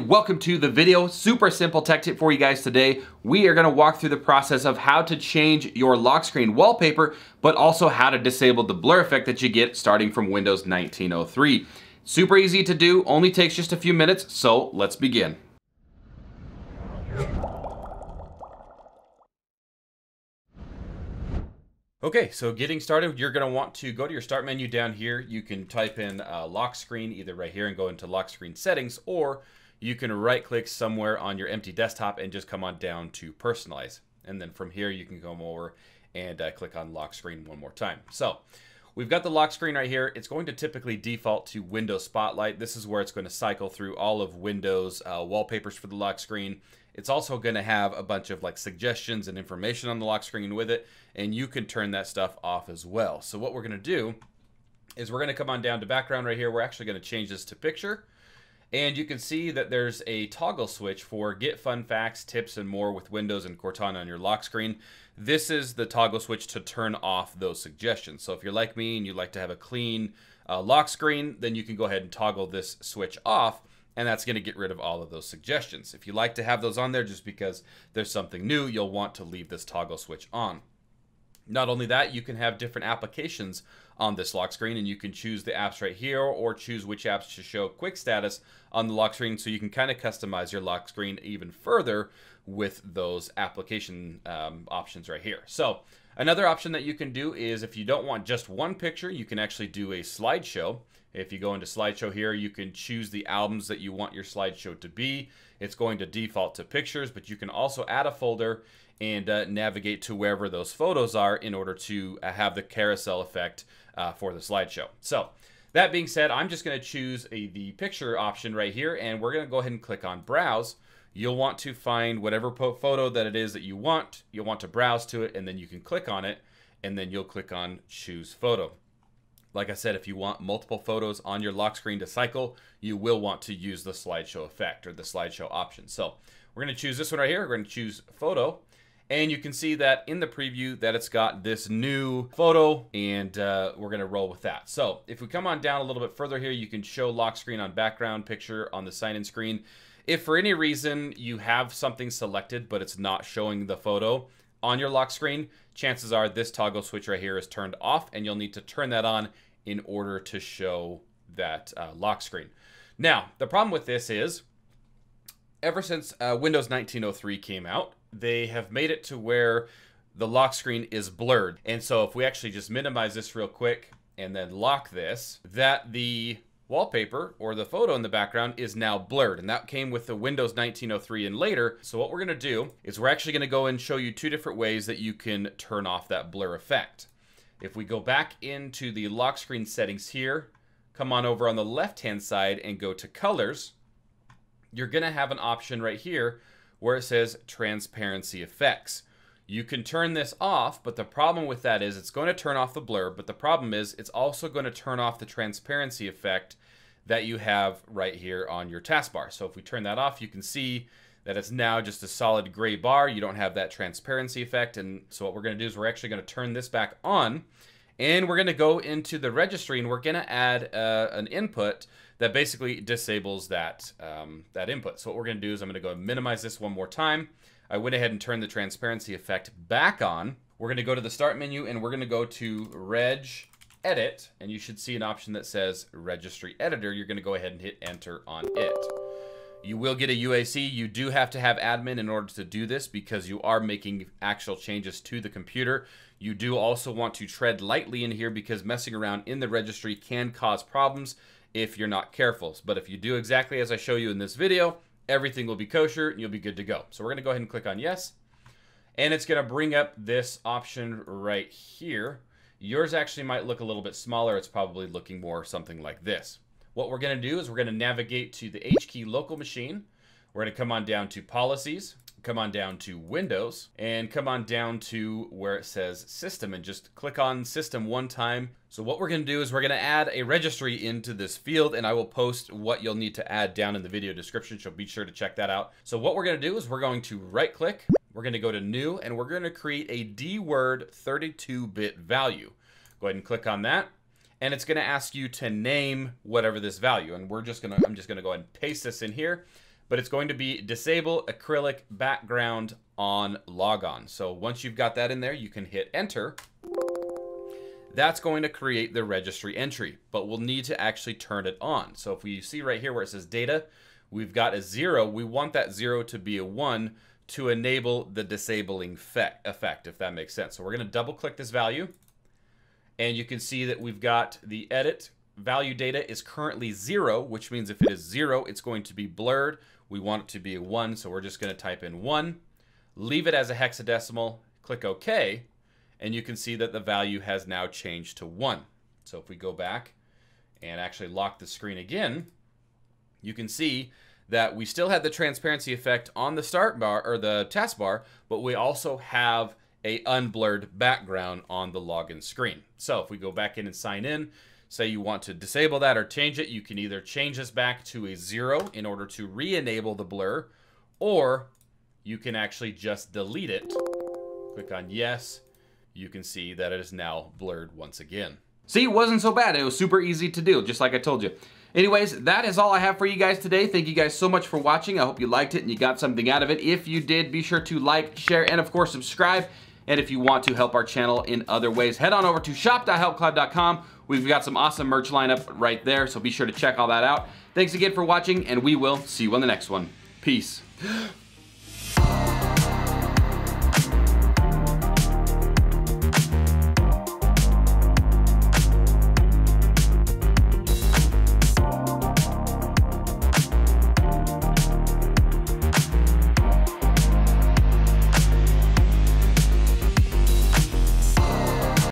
Welcome to the video. Super simple tech tip for you guys today. We are gonna walk through the process of how to change your lock screen wallpaper, but also how to disable the blur effect that you get starting from Windows 1903. Super easy to do, only takes just a few minutes, so let's begin. Okay, so getting started, you're gonna want to go to your start menu down here. You can type in uh, lock screen either right here and go into lock screen settings or you can right click somewhere on your empty desktop and just come on down to personalize. And then from here, you can come over and uh, click on lock screen one more time. So we've got the lock screen right here. It's going to typically default to Windows Spotlight. This is where it's going to cycle through all of Windows uh, wallpapers for the lock screen. It's also going to have a bunch of like suggestions and information on the lock screen with it, and you can turn that stuff off as well. So what we're going to do is we're going to come on down to background right here. We're actually going to change this to picture. And you can see that there's a toggle switch for get fun facts, tips, and more with Windows and Cortana on your lock screen. This is the toggle switch to turn off those suggestions. So if you're like me and you like to have a clean uh, lock screen, then you can go ahead and toggle this switch off and that's going to get rid of all of those suggestions. If you like to have those on there just because there's something new, you'll want to leave this toggle switch on. Not only that, you can have different applications on this lock screen and you can choose the apps right here or choose which apps to show quick status on the lock screen so you can kind of customize your lock screen even further with those application um, options right here. So another option that you can do is if you don't want just one picture, you can actually do a slideshow if you go into slideshow here, you can choose the albums that you want your slideshow to be. It's going to default to pictures, but you can also add a folder and uh, navigate to wherever those photos are in order to uh, have the carousel effect uh, for the slideshow. So that being said, I'm just going to choose a, the picture option right here, and we're going to go ahead and click on browse. You'll want to find whatever photo that it is that you want. You'll want to browse to it, and then you can click on it, and then you'll click on choose photo. Like I said, if you want multiple photos on your lock screen to cycle, you will want to use the slideshow effect or the slideshow option. So we're gonna choose this one right here. We're gonna choose photo. And you can see that in the preview that it's got this new photo and uh, we're gonna roll with that. So if we come on down a little bit further here, you can show lock screen on background picture on the sign-in screen. If for any reason you have something selected but it's not showing the photo, on your lock screen, chances are this toggle switch right here is turned off and you'll need to turn that on in order to show that uh, lock screen. Now, the problem with this is ever since uh, Windows 1903 came out, they have made it to where the lock screen is blurred. And so if we actually just minimize this real quick and then lock this, that the wallpaper or the photo in the background is now blurred. And that came with the Windows 1903 and later. So what we're gonna do is we're actually gonna go and show you two different ways that you can turn off that blur effect. If we go back into the lock screen settings here, come on over on the left-hand side and go to colors, you're gonna have an option right here where it says transparency effects. You can turn this off, but the problem with that is it's going to turn off the blur, but the problem is it's also going to turn off the transparency effect that you have right here on your taskbar. So if we turn that off, you can see that it's now just a solid gray bar. You don't have that transparency effect. And so what we're gonna do is we're actually gonna turn this back on and we're gonna go into the registry and we're gonna add uh, an input that basically disables that, um, that input. So what we're gonna do is I'm gonna go minimize this one more time. I went ahead and turned the transparency effect back on. We're gonna go to the start menu and we're gonna go to reg edit, and you should see an option that says registry editor. You're gonna go ahead and hit enter on it. You will get a UAC. You do have to have admin in order to do this because you are making actual changes to the computer. You do also want to tread lightly in here because messing around in the registry can cause problems if you're not careful. But if you do exactly as I show you in this video, everything will be kosher and you'll be good to go. So we're going to go ahead and click on yes. And it's going to bring up this option right here. Yours actually might look a little bit smaller. It's probably looking more something like this. What we're going to do is we're going to navigate to the H key local machine. We're going to come on down to policies come on down to Windows, and come on down to where it says System, and just click on System one time. So what we're gonna do is we're gonna add a registry into this field, and I will post what you'll need to add down in the video description, so be sure to check that out. So what we're gonna do is we're going to right-click, we're gonna go to New, and we're gonna create a D-word 32-bit value. Go ahead and click on that and it's going to ask you to name whatever this value and we're just going to I'm just going to go ahead and paste this in here but it's going to be disable acrylic background on logon. So once you've got that in there, you can hit enter. That's going to create the registry entry, but we'll need to actually turn it on. So if we see right here where it says data, we've got a zero. We want that zero to be a one to enable the disabling effect, if that makes sense. So we're gonna double click this value and you can see that we've got the edit value data is currently zero, which means if it is zero, it's going to be blurred, we want it to be a 1, so we're just going to type in 1, leave it as a hexadecimal, click OK, and you can see that the value has now changed to 1. So if we go back and actually lock the screen again, you can see that we still had the transparency effect on the start bar or the taskbar, but we also have a unblurred background on the login screen. So if we go back in and sign in, say you want to disable that or change it, you can either change this back to a zero in order to re-enable the blur, or you can actually just delete it. Click on yes, you can see that it is now blurred once again. See, it wasn't so bad. It was super easy to do, just like I told you. Anyways, that is all I have for you guys today. Thank you guys so much for watching. I hope you liked it and you got something out of it. If you did, be sure to like, share, and of course, subscribe. And if you want to help our channel in other ways, head on over to shop.helpcloud.com We've got some awesome merch lineup right there, so be sure to check all that out. Thanks again for watching, and we will see you on the next one. Peace.